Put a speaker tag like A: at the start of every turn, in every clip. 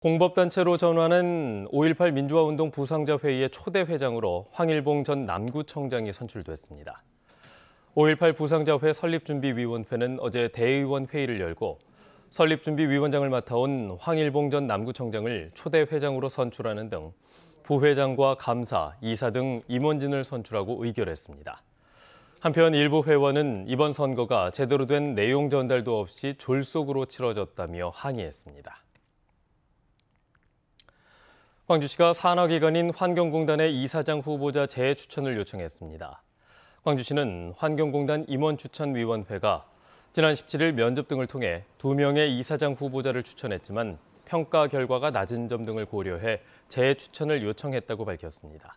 A: 공법단체로 전환한 5.18 민주화운동 부상자회의의 초대 회장으로 황일봉 전 남구청장이 선출됐습니다. 5.18 부상자회 설립준비위원회는 어제 대의원 회의를 열고 설립준비위원장을 맡아온 황일봉 전 남구청장을 초대 회장으로 선출하는 등 부회장과 감사, 이사 등 임원진을 선출하고 의결했습니다. 한편 일부 회원은 이번 선거가 제대로 된 내용 전달도 없이 졸속으로 치러졌다며 항의했습니다. 광주시가 산하기관인 환경공단의 이사장 후보자 재추천을 요청했습니다. 광주시는 환경공단 임원추천위원회가 지난 17일 면접 등을 통해 2명의 이사장 후보자를 추천했지만 평가 결과가 낮은 점 등을 고려해 재추천을 요청했다고 밝혔습니다.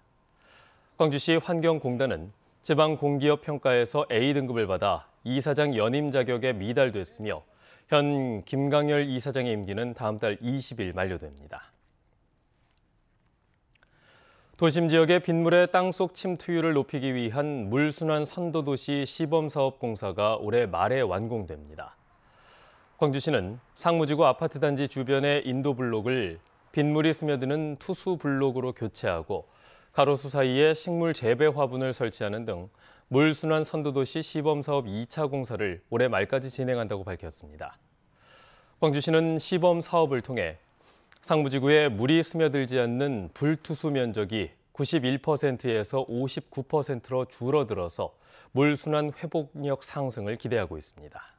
A: 광주시 환경공단은 지방공기업 평가에서 A등급을 받아 이사장 연임 자격에 미달됐으며 현 김강열 이사장의 임기는 다음 달 20일 만료됩니다. 도심 지역의 빗물의 땅 속 침투율을 높이기 위한 물순환 선도도시 시범사업 공사가 올해 말에 완공됩니다. 광주시는 상무지구 아파트 단지 주변의 인도 블록을 빗물이 스며드는 투수 블록으로 교체하고 가로수 사이에 식물 재배 화분을 설치하는 등 물순환 선도도시 시범사업 2차 공사를 올해 말까지 진행한다고 밝혔습니다. 광주시는 시범 사업을 통해 상부지구에 물이 스며들지 않는 불투수 면적이 91%에서 59%로 줄어들어서 물순환 회복력 상승을 기대하고 있습니다.